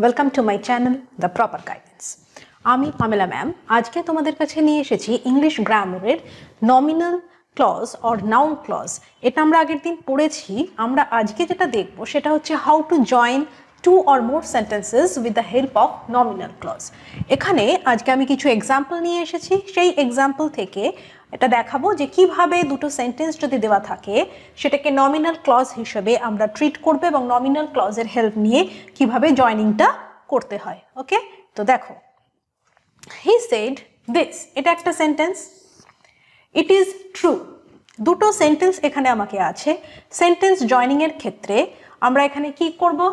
Welcome to my channel the proper guidance আমি Pamela ma'am আজকে তোমাদের কাছে নিয়ে এসেছি ইংলিশ গ্রামারের nominal clause or noun clause এটা আমরা আগের দিন পড়েছি আমরা আজকে যেটা দেখব সেটা হচ্ছে how to join two or more sentences with the help of nominal clause এখানে আজকে আমি কিছু এক্সাম্পল নিয়ে এসেছি সেই এক্সাম্পল থেকে এটা দেখাবো যে কিভাবে দুটো সেন্টেন্স যদি দেওয়া থাকে সেটাকে নমিনাল ক্লজ হিসেবে আমরা ট্রিট করবো এবং নমিনাল ক্লজের হেল্প নিয়ে কিভাবে জয়নিংটা করতে হয় ওকে তো দেখো হি সেড দিস এটা একটা সেন্টেন্স ইট ইজ ট্রু দুটো সেন্টেন্স এখানে আমাকে আছে সেন্টেন্স জয়নিংয়ের ক্ষেত্রে আমরা এখানে কি করবো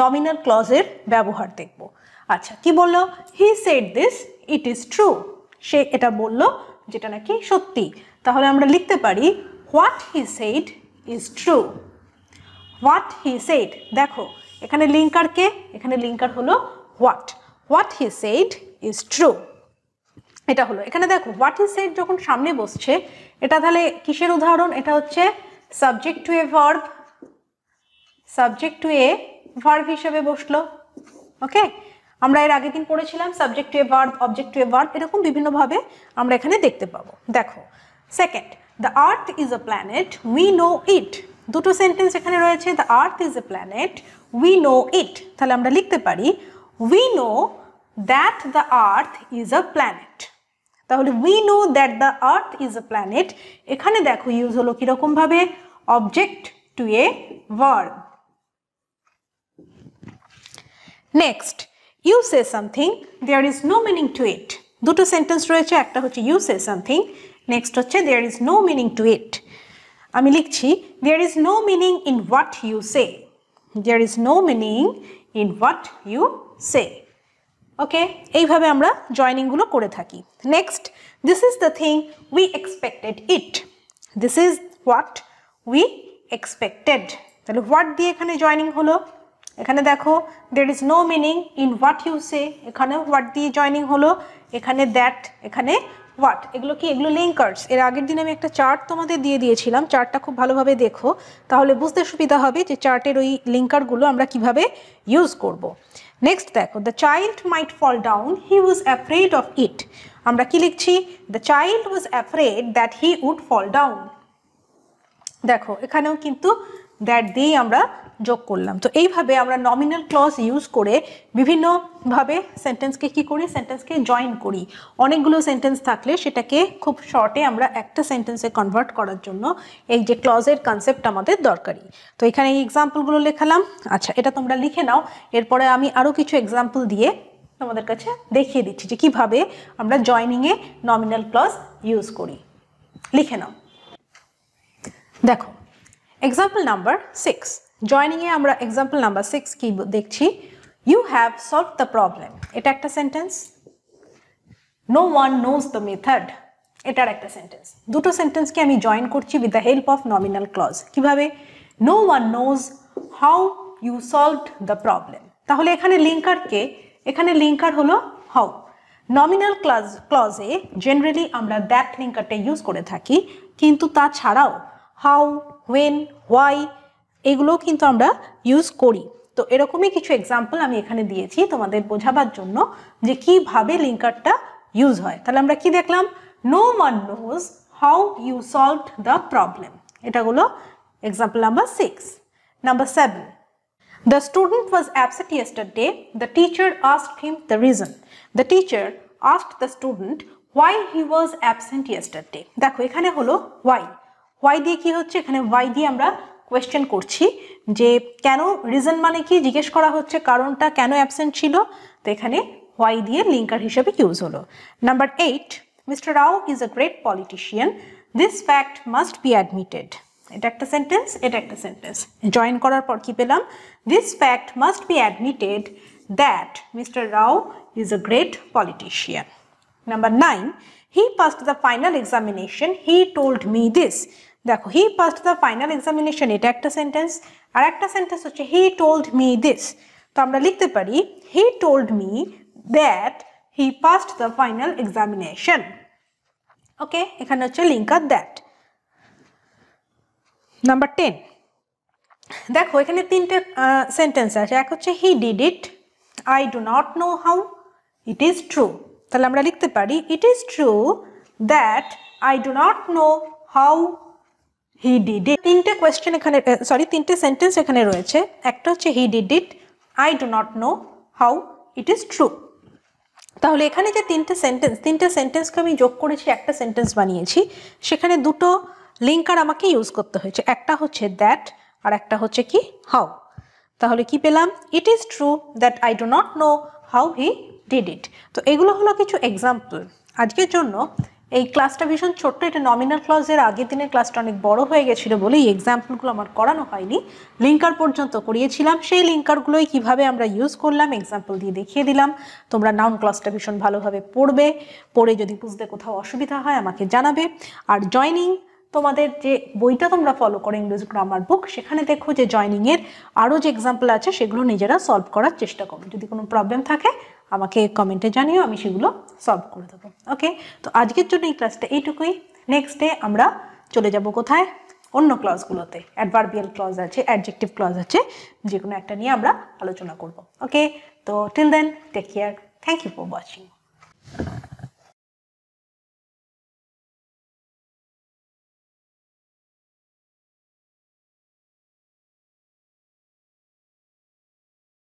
নমিনাল ক্লজের ব্যবহার দেখব আচ্ছা কি বলল he said this it is true সে এটা বলল যেটা নাকি সত্যি তাহলে আমরা লিখতে পারি what he said is true what he said দেখো এখানে লিঙ্কার কে এখানে লিঙ্কার হলো what what he said is true এটা হলো এখানে দেখো হোয়াট হি সেড যখন সামনে বসছে এটা তাহলে কিসের উদাহরণ এটা হচ্ছে subject to a verb subject to a verb হিসেবে বসলো ওকে আমরা এর আগের দিন পড়েছিলাম subject to a verb object to a verb এরকম বিভিন্নভাবে আমরা এখানে দেখতে পাবো দেখো second the earth is a planet we know it দুটো সেন্টেন্স এখানে রয়েছে the earth is a planet we know it তাহলে আমরা লিখতে পারি we know that the earth is a planet তাহলে we know that the earth is a planet এখানে দেখো ইউজ হলো কীরকমভাবে object to a verb next you say something there is no meaning to it দুটো sentence রয়েছে একটা হচ্ছে you say something next হচ্ছে there is no meaning to it আমি লিখছি there is no meaning in what you say there is no meaning in what you say okay এইভাবে আমরা জয়নিংগুলো করে থাকি next this is the thing we expected it this is what we expected তাহলে what দিয়ে এখানে joining হলো এখানে দেখো there is no meaning in what you say এখানেও হোয়াট দিয়ে জয়নিং হলো এখানে দ্যাট এখানে হোয়াট এগুলো কি এগুলো লিঙ্কার্স এর আগের দিন আমি একটা চার্ট তোমাদের দিয়ে দিয়েছিলাম চার্টটা খুব ভালোভাবে দেখো তাহলে বুঝতে সুবিধা হবে যে চার্টের ওই লিঙ্কারগুলো আমরা কিভাবে ইউজ করব। নেক্সট দেখো the child might fall down he was afraid of it আমরা কি লিখছি the child was afraid that he would fall down দেখো এখানেও কিন্তু দ্যাট দিয়েই আমরা যোগ করলাম তো এইভাবে আমরা নমিনাল ক্লজ ইউজ করে বিভিন্নভাবে সেন্টেন্সকে কি করি সেন্টেন্সকে জয়েন করি অনেকগুলো সেন্টেন্স থাকলে সেটাকে খুব শর্টে আমরা একটা সেন্টেন্সে কনভার্ট করার জন্য এই যে ক্লজের কনসেপ্ট আমাদের দরকারি তো এখানে এই এক্সাম্পলগুলো লেখালাম আচ্ছা এটা তোমরা লিখে নাও এরপরে আমি আরও কিছু এক্সাম্পল দিয়ে তোমাদের কাছে দেখিয়ে দিচ্ছি যে কীভাবে আমরা জয়নিংয়ে নমিনাল ক্লজ ইউজ করি লিখে নাও দেখো এক্সাম্পল নাম্বার সিক্স এ আমরা এক্সাম্পল নাম্বার সিক্স কি দেখছি you have solve the problem এটা একটা sentence no one knows the method এটার একটা সেন্টেন্স দুটো সেন্টেন্সকে আমি জয়েন করছি with the help of nominal clause কিভাবে no one knows how you solve the problem তাহলে এখানে লিঙ্কার কে এখানে লিঙ্কার হলো হাউ নমিনাল ক্লাজ ক্লজে জেনারেলি আমরা দ্যাট লিঙ্কারটা ইউজ করে থাকি কিন্তু তাছাড়াও হাউ হোয়েন হোয়াই এগুলোও কিন্তু আমরা ইউজ করি তো এরকমই কিছু এক্সাম্পল আমি এখানে দিয়েছি তোমাদের বোঝাবার জন্য যে কিভাবে লিঙ্কারটা ইউজ হয় তাহলে আমরা কি দেখলাম no one knows how you solve the problem এটা হলো example number six number seven the student was absent yesterday the teacher ask him the reason the teacher ask the student why he was absent yesterday দেখো এখানে হলো Y why দিয়ে কি হচ্ছে এখানে Y দিয়ে আমরা question করছি যে কেন রিজন মানে কি জিজ্ঞেস করা হচ্ছে কারণটা কেন অ্যাবসেন্ট ছিল তো এখানে হোয়াই দিয়ে লিঙ্কার হিসেবে ইউজ হলো number eight mister Rao is a great politician this fact must be admitted এটা একটা সেন্টেন্স এটা একটা সেন্টেন্স জয়েন করার পর কি পেলাম this fact must be admitted that Mister Rao is a great politician number nine he passed the final examination he told me this দেখো he passed the final examination এটা একটা সেন্টেন্স আর একটা সেন্টেন্স হচ্ছে হি told me this তো আমরা লিখতে পারি he told me that he passed the final examination okay এখানে হচ্ছে লিঙ্ক আর দ্যাট নাম্বার টেন দেখো এখানে তিনটে সেন্টেন্স আছে এক হচ্ছে he did it I do not know how it is true তাহলে আমরা লিখতে পারি it is true that I do not know how he did it তিনটে কোয়েশ্চেন এখানে সরি তিনটে সেন্টেন্স এখানে রয়েছে একটা হচ্ছে he did it I do not know how it is true তাহলে এখানে যে তিনটে সেন্টেন্স তিনটে সেন্টেন্সকে আমি যোগ করেছি একটা সেন্টেন্স বানিয়েছি সেখানে দুটো লিঙ্কার আমাকে ইউজ করতে হয়েছে একটা হচ্ছে দ্যাট আর একটা হচ্ছে কি হাউ তাহলে কি পেলাম it is true that I do not know how he did it তো এগুলো হলো কিছু এক্সাম্পল আজকের জন্য এই ক্লাসটা ভীষণ ছোট্ট এটা নমিনাল ক্লাসের আগের দিনের ক্লাসটা অনেক বড় হয়ে গেছিলো বলে এই এক্সাম্পলগুলো আমার করানো হয়নি লিঙ্কার পর্যন্ত করিয়েছিলাম সেই লিঙ্কারগুলোই কিভাবে আমরা ইউজ করলাম এক্সাম্পল দিয়ে দেখিয়ে দিলাম তোমরা নাউন ক্লাসটা ভীষণ ভালোভাবে পড়বে পড়ে যদি বুঝতে কোথাও অসুবিধা হয় আমাকে জানাবে আর জয়নিং তোমাদের যে বইটা তোমরা ফলো করো ইংরেজি গ্রামার বুক সেখানে দেখো যে জয়নিংয়ের আরও যে এক্সাম্পল আছে সেগুলো নিজেরা সলভ করার চেষ্টা করো যদি কোনো প্রবলেম থাকে আমাকে কমেন্টে জানিও আমি সেগুলো সলভ করে দেবো ওকে তো আজকের জন্য এই ক্লাসটা এইটুকুই নেক্সট ডে আমরা চলে যাব কোথায় অন্য ক্লাসগুলোতে অ্যাডভার্বিয়াল ক্লজ আছে অ্যাডজেক্টিভ ক্লজ আছে যে কোনো একটা নিয়ে আমরা আলোচনা করব ওকে তো till then take care thank you for watching